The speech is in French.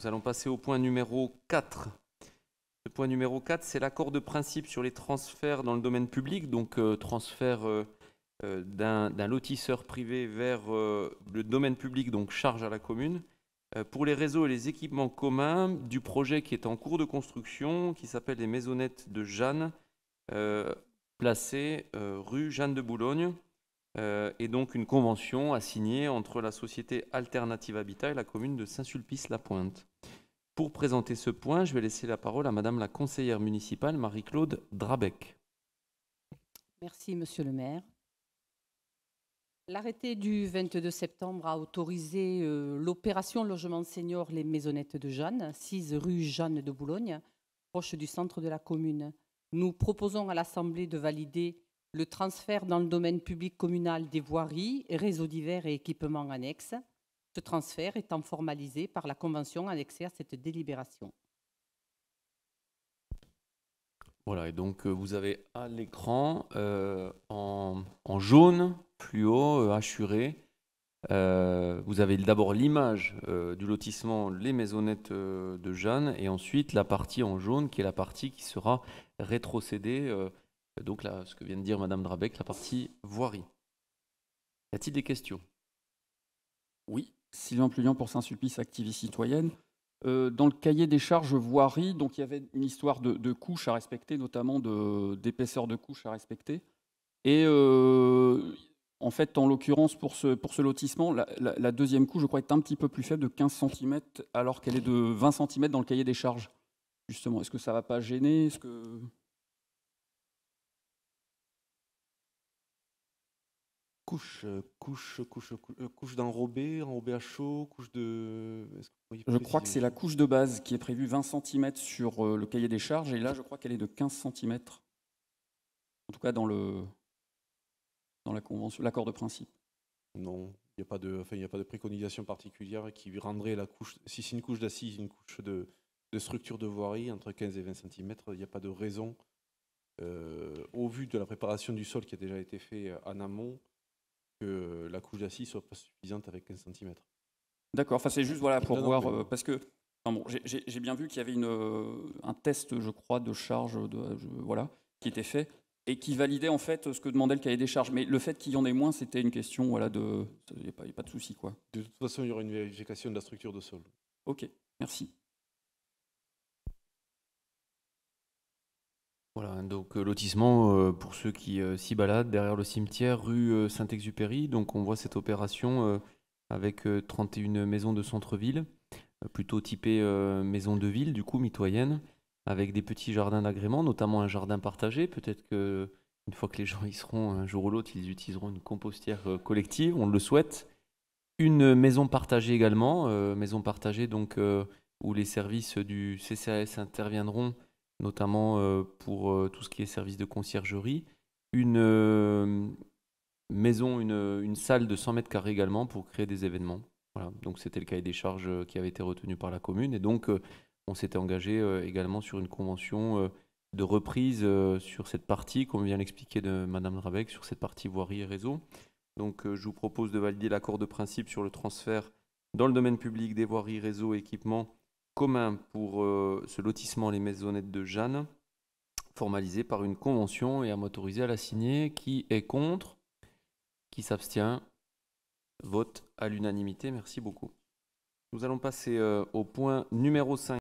Nous allons passer au point numéro 4. Le point numéro 4, c'est l'accord de principe sur les transferts dans le domaine public, donc euh, transfert euh, euh, d'un lotisseur privé vers le domaine public, donc charge à la commune, pour les réseaux et les équipements communs du projet qui est en cours de construction, qui s'appelle les maisonnettes de Jeanne, placées rue Jeanne de Boulogne, euh, et donc une convention à signer entre la société Alternative Habitat et la commune de Saint-Sulpice-la-Pointe. Pour présenter ce point, je vais laisser la parole à Madame la conseillère municipale Marie-Claude Drabec. Merci, Monsieur le maire. L'arrêté du 22 septembre a autorisé euh, l'opération logement senior Les Maisonnettes de Jeanne, 6 rue Jeanne de Boulogne, proche du centre de la commune. Nous proposons à l'Assemblée de valider le transfert dans le domaine public communal des voiries, réseaux divers et équipements annexes, ce transfert étant formalisé par la convention annexée à cette délibération. Voilà, et donc euh, vous avez à l'écran euh, en, jaune, plus haut, euh, assuré, vous avez d'abord l'image du lotissement Les Maisonnettes de Jeanne, et ensuite la partie en jaune qui est la partie qui sera rétrocédée euh, donc là, ce que vient de dire Madame Drabeck, la partie voirie. Y a-t-il des questions Oui, Sylvain Plulian pour Saint-Sulpice, Activité Citoyenne. Euh, dans le cahier des charges voirie, donc il y avait une histoire de, couches à respecter, notamment d'épaisseur de, couches à respecter. Et euh, en fait, en l'occurrence, pour ce, pour ce lotissement, la, deuxième couche, je crois, est un petit peu plus faible de 15 cm, alors qu'elle est de 20 cm dans le cahier des charges. Justement, est-ce que ça ne va pas gêner -ce que... Euh, couche, couche, euh, couche, couche d'enrobé, enrobé à chaud, couche de. Je crois que c'est la couche de base qui est prévue 20 cm sur euh, le cahier des charges, et là, je crois qu'elle est de 15 cm. En tout cas, dans, le, dans la convention, l'accord de principe. Non, il n'y a, pas de, enfin, y a pas de préconisation particulière qui rendrait la couche. Si c'est une couche d'assise, une couche de, structure de voirie entre 15 et 20 cm, il n'y a pas de raison. au vu de la préparation du sol qui a déjà été fait en amont, que euh, la couche d'acier soit pas suffisante avec 15 cm. D'accord, enfin c'est juste voilà, pour voir, euh, parce que bon, j'ai bien vu qu'il y avait une, euh, un test, je crois, de charge de, voilà, qui était fait et qui validait en fait ce que demandait le cahier des charges. Mais le fait qu'il y en ait moins, c'était une question voilà, de... Il n'y a, a, pas de souci. quoi. De toute façon, il y aura une vérification de la structure de sol. Ok, merci. Voilà, donc euh, lotissement euh, pour ceux qui euh, s'y baladent derrière le cimetière rue Saint-Exupéry. Donc on voit cette opération avec 31 maisons de centre-ville, plutôt typées maisons de ville, du coup mitoyennes, avec des petits jardins d'agrément, notamment un jardin partagé. Peut-être que une fois que les gens y seront, un jour ou l'autre, ils utiliseront une compostière collective, on le souhaite. Une maison partagée également, maison partagée donc où les services du CCAS interviendront notamment euh, pour euh, tout ce qui est service de conciergerie. Une euh, maison, une, salle de 100 mètres carrés également pour créer des événements. donc c'était le cahier des charges qui avait été retenu par la commune. Et donc, on s'était engagé également sur une convention de reprise sur cette partie, comme vient l'expliquer de Madame Drabec, sur cette partie voirie et réseau. Donc, je vous propose de valider l'accord de principe sur le transfert dans le domaine public des voiries, réseaux et équipements commun pour euh, ce lotissement Les Maisonnettes de Jeanne, formalisé par une convention et à m'autoriser à la signer. Qui est contre Qui s'abstient Vote à l'unanimité. Merci beaucoup. Nous allons passer euh, au point numéro 5.